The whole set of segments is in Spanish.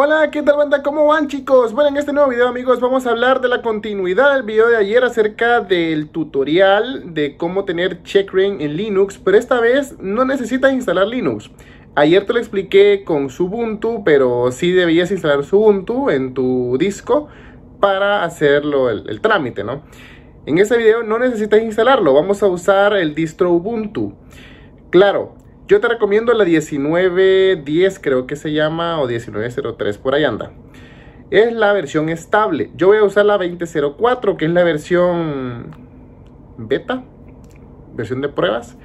Hola, ¿qué tal banda? ¿Cómo van chicos? Bueno, en este nuevo video amigos vamos a hablar de la continuidad del video de ayer acerca del tutorial de cómo tener checkring en Linux, pero esta vez no necesitas instalar Linux. Ayer te lo expliqué con Ubuntu, pero sí debías instalar Ubuntu en tu disco para hacerlo el trámite, ¿no? En este video no necesitas instalarlo, vamos a usar el distro Ubuntu. Claro, yo te recomiendo la 1910, creo que se llama, o 1903, por ahí anda. Es la versión estable. Yo voy a usar la 2004, que es la versión beta, versión de pruebas.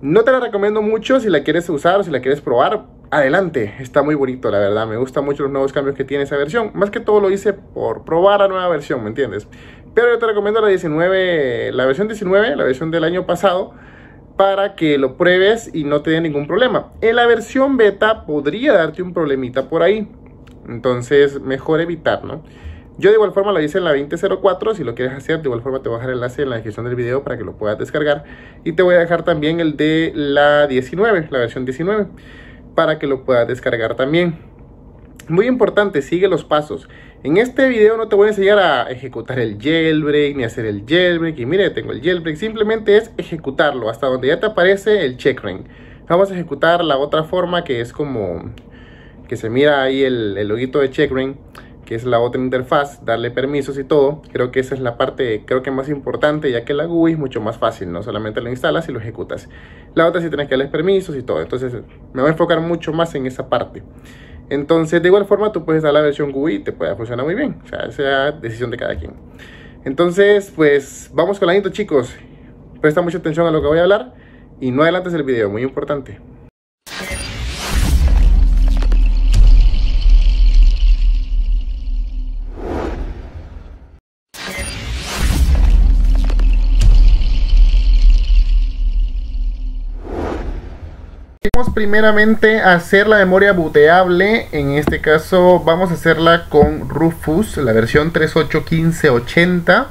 No te la recomiendo mucho si la quieres usar o si la quieres probar. Adelante, está muy bonito, la verdad. Me gustan mucho los nuevos cambios que tiene esa versión. Más que todo lo hice por probar la nueva versión, ¿me entiendes? Pero yo te recomiendo la 19, la versión 19, la versión del año pasado para que lo pruebes y no te dé ningún problema. En la versión beta podría darte un problemita por ahí. Entonces, mejor evitarlo Yo de igual forma lo hice en la 2004, si lo quieres hacer, de igual forma te voy a dejar el enlace en la descripción del video para que lo puedas descargar. Y te voy a dejar también el de la 19, la versión 19, para que lo puedas descargar también. Muy importante, sigue los pasos. En este video no te voy a enseñar a ejecutar el jailbreak, ni hacer el jailbreak, y mire, tengo el jailbreak, simplemente es ejecutarlo hasta donde ya te aparece el checkring. Vamos a ejecutar la otra forma que es como que se mira ahí el, el loguito de checkring, que es la otra interfaz, darle permisos y todo. Creo que esa es la parte, creo que más importante, ya que la GUI es mucho más fácil, no solamente lo instalas y lo ejecutas. La otra sí tienes que darle permisos y todo, entonces me voy a enfocar mucho más en esa parte. Entonces, de igual forma, tú puedes dar la versión GUI y te puede funcionar muy bien. O sea, esa es decisión de cada quien. Entonces, pues vamos con la intro, chicos. Presta mucha atención a lo que voy a hablar y no adelantes el video, muy importante. Vamos primeramente a hacer la memoria booteable, en este caso vamos a hacerla con Rufus, la versión 381580.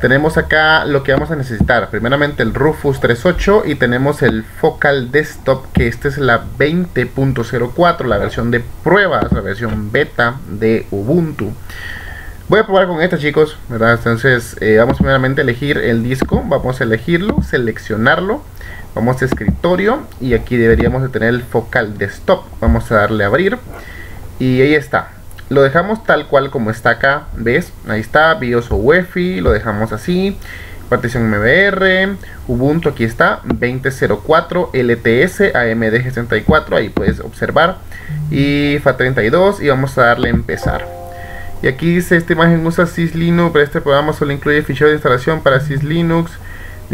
Tenemos acá lo que vamos a necesitar, primeramente el Rufus 38 y tenemos el Focal Desktop, que esta es la 20.04, la versión de pruebas, la versión beta de Ubuntu. Voy a probar con esta chicos, ¿verdad? Entonces eh, vamos primeramente a elegir el disco, vamos a elegirlo, seleccionarlo, vamos a escritorio y aquí deberíamos de tener el focal de stop vamos a darle a abrir y ahí está lo dejamos tal cual como está acá ves ahí está bios o uefi lo dejamos así partición mbr ubuntu aquí está 2004 lts amd 64 ahí puedes observar y fa32 y vamos a darle empezar y aquí dice esta imagen usa syslinux pero este programa solo incluye fichero de instalación para syslinux linux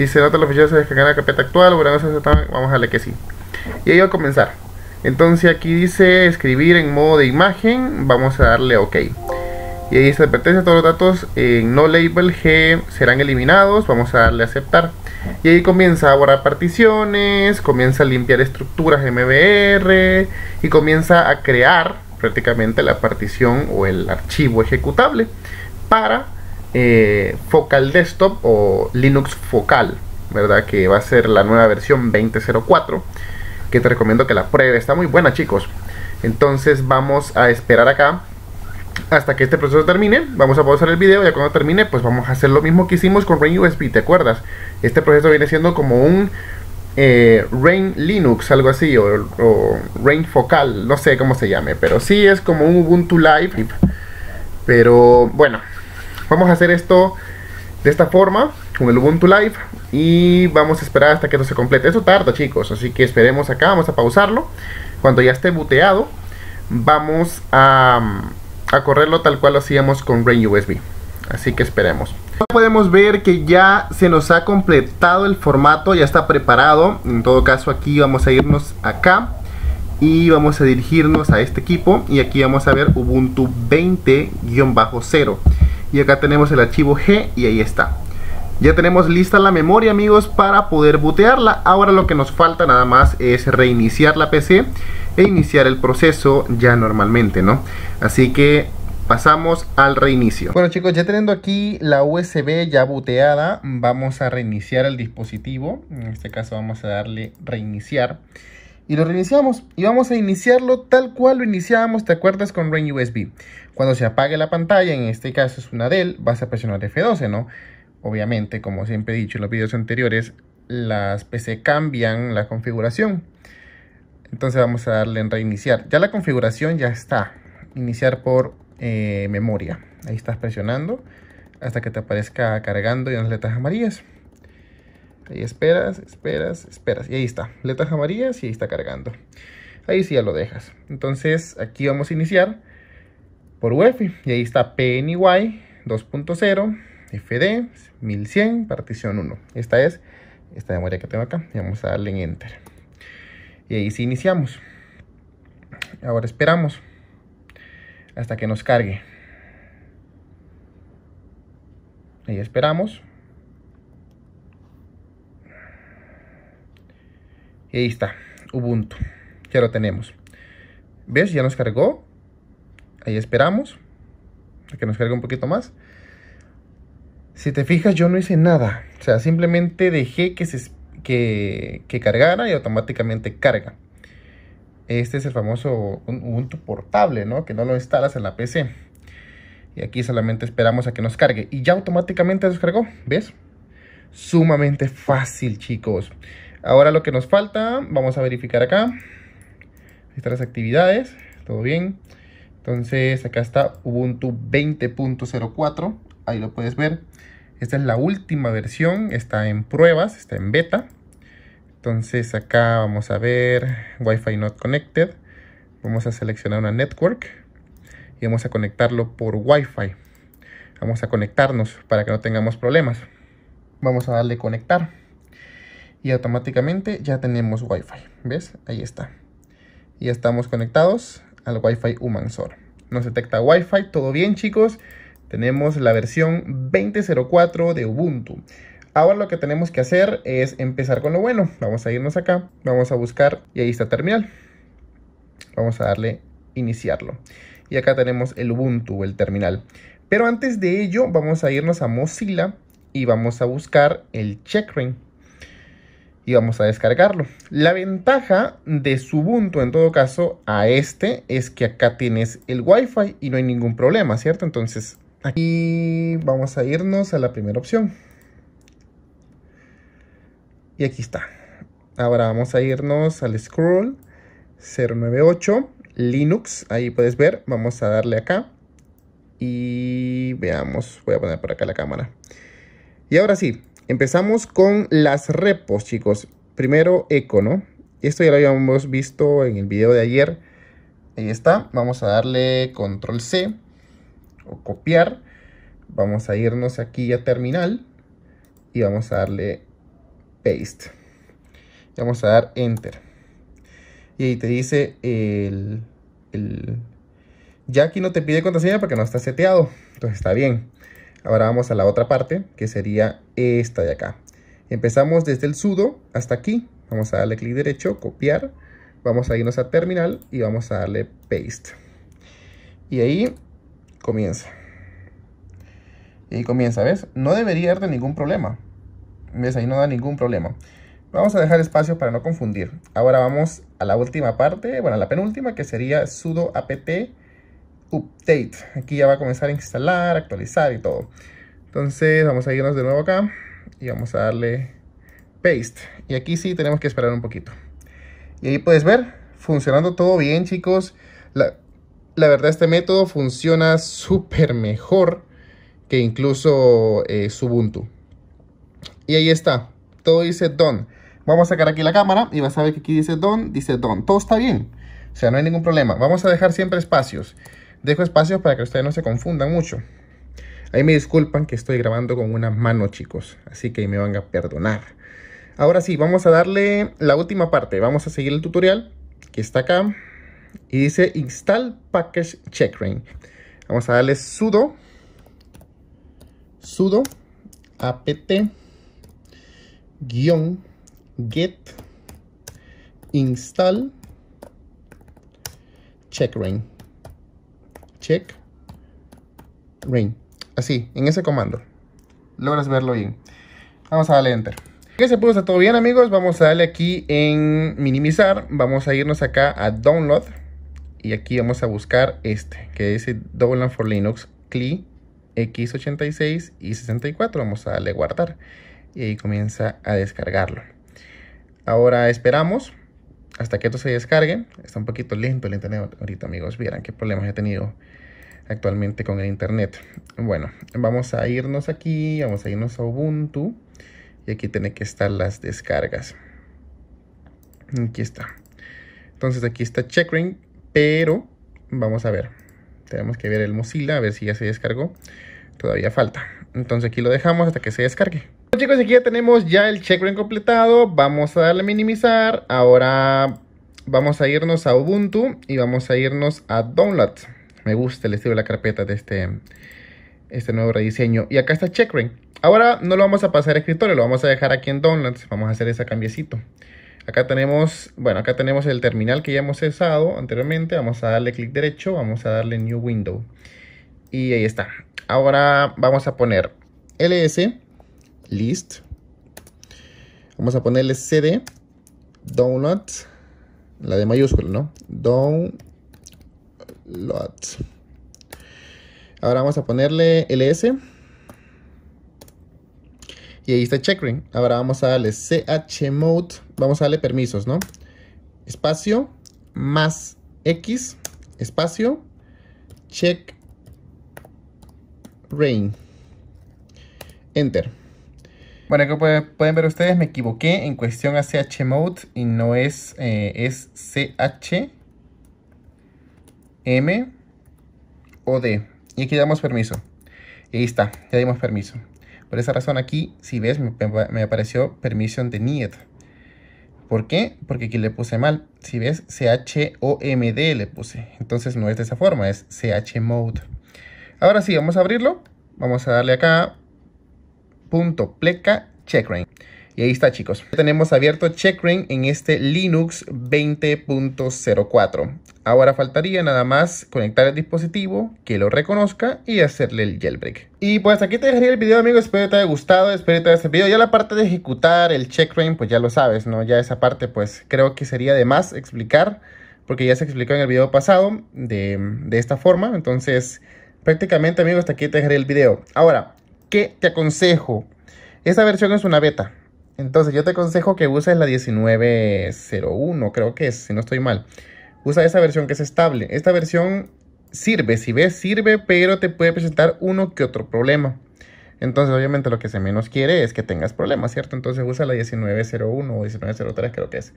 Dice, nota la fecha se descarga en la carpeta actual, bueno, vamos a darle que sí. Y ahí va a comenzar. Entonces aquí dice escribir en modo de imagen, vamos a darle OK. Y ahí pertenece a todos los datos en no label G serán eliminados, vamos a darle a aceptar. Y ahí comienza a borrar particiones, comienza a limpiar estructuras MBR y comienza a crear prácticamente la partición o el archivo ejecutable para eh, Focal Desktop o Linux Focal, ¿verdad? Que va a ser la nueva versión 2004, que te recomiendo que la pruebe, está muy buena chicos. Entonces vamos a esperar acá hasta que este proceso termine, vamos a pausar el video, ya cuando termine, pues vamos a hacer lo mismo que hicimos con Rain USB, ¿te acuerdas? Este proceso viene siendo como un eh, Rain Linux, algo así, o, o, Rain Focal, no sé cómo se llame, pero sí es como un Ubuntu Live, pero bueno, Vamos a hacer esto de esta forma con el Ubuntu Live y vamos a esperar hasta que esto se complete. Eso tarda, chicos, así que esperemos acá, vamos a pausarlo. Cuando ya esté boteado vamos a, correrlo tal cual lo hacíamos con Rain USB. Así que esperemos. Podemos ver que ya se nos ha completado el formato, ya está preparado. En todo caso, aquí vamos a irnos acá y vamos a dirigirnos a este equipo y aquí vamos a ver Ubuntu 20-0 y acá tenemos el archivo G y ahí está. Ya tenemos lista la memoria amigos para poder bootearla. Ahora lo que nos falta nada más es reiniciar la PC e iniciar el proceso ya normalmente, ¿no? Así que pasamos al reinicio. Bueno chicos, ya teniendo aquí la USB ya booteada, vamos a reiniciar el dispositivo. En este caso vamos a darle reiniciar y lo reiniciamos. Y vamos a iniciarlo tal cual lo iniciábamos, ¿te acuerdas? Con Rain USB. Cuando se apague la pantalla, en este caso es una Dell, vas a presionar F12, ¿no? Obviamente, como siempre he dicho en los videos anteriores, las PC cambian la configuración. Entonces vamos a darle en reiniciar. Ya la configuración ya está. Iniciar por eh, memoria. Ahí estás presionando hasta que te aparezca cargando y las letras amarillas. Ahí esperas, esperas, esperas. Y ahí está. letra amarillas y ahí está cargando. Ahí sí ya lo dejas. Entonces aquí vamos a iniciar por UEFI. Y ahí está PNY 2.0, FD 1100, partición 1. Esta es esta memoria que tengo acá. Y vamos a darle en Enter. Y ahí sí iniciamos. Ahora esperamos hasta que nos cargue. Ahí esperamos. Y ahí está, Ubuntu. Ya lo tenemos. ¿Ves? Ya nos cargó. Ahí esperamos. A que nos cargue un poquito más. Si te fijas, yo no hice nada. O sea, simplemente dejé que, se, que, que cargara y automáticamente carga. Este es el famoso Ubuntu portable, ¿no? Que no lo instalas en la PC. Y aquí solamente esperamos a que nos cargue. Y ya automáticamente nos cargó. ¿Ves? Sumamente fácil, chicos. Ahora lo que nos falta, vamos a verificar acá. Ahí están las actividades, todo bien. Entonces acá está Ubuntu 20.04, ahí lo puedes ver. Esta es la última versión, está en pruebas, está en beta. Entonces acá vamos a ver Wi-Fi not connected. Vamos a seleccionar una network y vamos a conectarlo por Wi-Fi. Vamos a conectarnos para que no tengamos problemas. Vamos a darle conectar y automáticamente ya tenemos Wi-Fi. ¿Ves? Ahí está. Y estamos conectados al Wi-Fi Humansor. Nos detecta Wi-Fi, todo bien chicos. Tenemos la versión 20.04 de Ubuntu. Ahora lo que tenemos que hacer es empezar con lo bueno. Vamos a irnos acá, vamos a buscar y ahí está terminal. Vamos a darle iniciarlo. Y acá tenemos el Ubuntu, el terminal. Pero antes de ello vamos a irnos a Mozilla y vamos a buscar el checkring y vamos a descargarlo. La ventaja de Ubuntu en todo caso a este es que acá tienes el Wi-Fi y no hay ningún problema, ¿cierto? Entonces aquí vamos a irnos a la primera opción. Y aquí está. Ahora vamos a irnos al scroll 098 Linux. Ahí puedes ver. Vamos a darle acá. Y veamos. Voy a poner por acá la cámara. Y ahora sí, Empezamos con las repos, chicos. Primero, eco, ¿no? Esto ya lo habíamos visto en el video de ayer. Ahí está. Vamos a darle control C o copiar. Vamos a irnos aquí a terminal y vamos a darle paste. vamos a dar enter. Y ahí te dice el, el... Ya aquí no te pide contraseña porque no está seteado. Entonces está bien. Ahora vamos a la otra parte, que sería esta de acá. Empezamos desde el sudo hasta aquí. Vamos a darle clic derecho, copiar. Vamos a irnos a terminal y vamos a darle paste. Y ahí comienza. Y ahí comienza, ¿ves? No debería haber ningún problema. ¿Ves? Ahí no da ningún problema. Vamos a dejar espacio para no confundir. Ahora vamos a la última parte, bueno, a la penúltima, que sería sudo apt update. Aquí ya va a comenzar a instalar, actualizar y todo. Entonces vamos a irnos de nuevo acá y vamos a darle paste. Y aquí sí tenemos que esperar un poquito. Y ahí puedes ver, funcionando todo bien chicos. La, verdad este método funciona súper mejor que incluso subuntu eh, Ubuntu. Y ahí está, todo dice done. Vamos a sacar aquí la cámara y vas a ver que aquí dice don, dice don, Todo está bien, o sea, no hay ningún problema. Vamos a dejar siempre espacios. Dejo espacio para que ustedes no se confundan mucho. Ahí me disculpan que estoy grabando con una mano, chicos. Así que me van a perdonar. Ahora sí, vamos a darle la última parte. Vamos a seguir el tutorial que está acá. Y dice Install Package Checkring. Vamos a darle sudo sudo apt get install checkring check ring. Así, en ese comando. Logras verlo bien. Vamos a darle enter. Que se puso todo bien amigos, vamos a darle aquí en minimizar, vamos a irnos acá a download y aquí vamos a buscar este que dice Download for Linux CLI X86 y 64, vamos a darle guardar y ahí comienza a descargarlo. Ahora esperamos hasta que esto se descargue. Está un poquito lento el internet ahorita, amigos. Vieran qué problemas he tenido actualmente con el internet. Bueno, vamos a irnos aquí, vamos a irnos a Ubuntu. Y aquí tiene que estar las descargas. Aquí está. Entonces aquí está Checkring, pero vamos a ver. Tenemos que ver el Mozilla, a ver si ya se descargó. Todavía falta. Entonces aquí lo dejamos hasta que se descargue chicos, aquí ya tenemos ya el checkring completado. Vamos a darle minimizar. Ahora vamos a irnos a Ubuntu y vamos a irnos a Downloads. Me gusta el estilo de la carpeta de este, este nuevo rediseño. Y acá está checkring. Ahora no lo vamos a pasar a escritorio, lo vamos a dejar aquí en Downloads. Vamos a hacer ese cambiecito. Acá tenemos, bueno, acá tenemos el terminal que ya hemos cesado anteriormente. Vamos a darle clic derecho, vamos a darle New Window. Y ahí está. Ahora vamos a poner ls list. Vamos a ponerle cd download, la de mayúscula, ¿no? Download. Ahora vamos a ponerle ls. Y ahí está checkring. Ahora vamos a darle mode Vamos a darle permisos, ¿no? Espacio más x. Espacio check rain. Enter. Bueno, como pueden ver ustedes, me equivoqué en cuestión a mode y no es, eh, es o d. Y aquí damos permiso. Y ahí está, ya dimos permiso. Por esa razón aquí, si ves, me, me apareció permission denied. ¿Por qué? Porque aquí le puse mal. Si ves, chomd le puse. Entonces no es de esa forma, es ch mode Ahora sí, vamos a abrirlo. Vamos a darle acá pleca checkrain Y ahí está chicos, tenemos abierto checkrain en este Linux 20.04. Ahora faltaría nada más conectar el dispositivo, que lo reconozca y hacerle el jailbreak. Y pues aquí te dejaría el video amigos, espero que te haya gustado, espero que te haya servido. Ya la parte de ejecutar el checkrain pues ya lo sabes, ¿no? Ya esa parte pues creo que sería de más explicar, porque ya se explicó en el video pasado de, esta forma. Entonces prácticamente amigos hasta aquí te dejaría el video. Ahora, que te aconsejo, esa versión es una beta. Entonces yo te aconsejo que uses la 1901, creo que es, si no estoy mal. Usa esa versión que es estable. Esta versión sirve, si ves, sirve, pero te puede presentar uno que otro problema. Entonces, obviamente, lo que se menos quiere es que tengas problemas, ¿cierto? Entonces usa la 1901 o 1903, creo que es.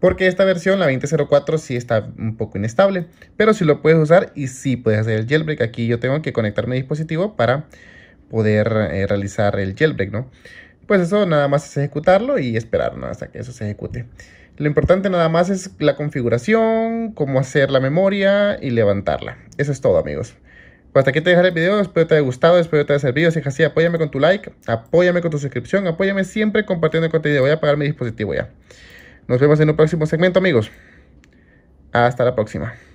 Porque esta versión, la 2004, sí está un poco inestable, pero si lo puedes usar y sí puedes hacer el jailbreak. Aquí yo tengo que conectar mi dispositivo para poder eh, realizar el jailbreak, ¿no? Pues eso nada más es ejecutarlo y esperar ¿no? hasta que eso se ejecute. Lo importante nada más es la configuración, cómo hacer la memoria y levantarla. Eso es todo amigos. Pues hasta aquí te dejaré el video, espero te haya gustado, espero te haya servido. Si es así, apóyame con tu like, apóyame con tu suscripción, apóyame siempre compartiendo contenido. Voy a apagar mi dispositivo ya. Nos vemos en un próximo segmento amigos. Hasta la próxima.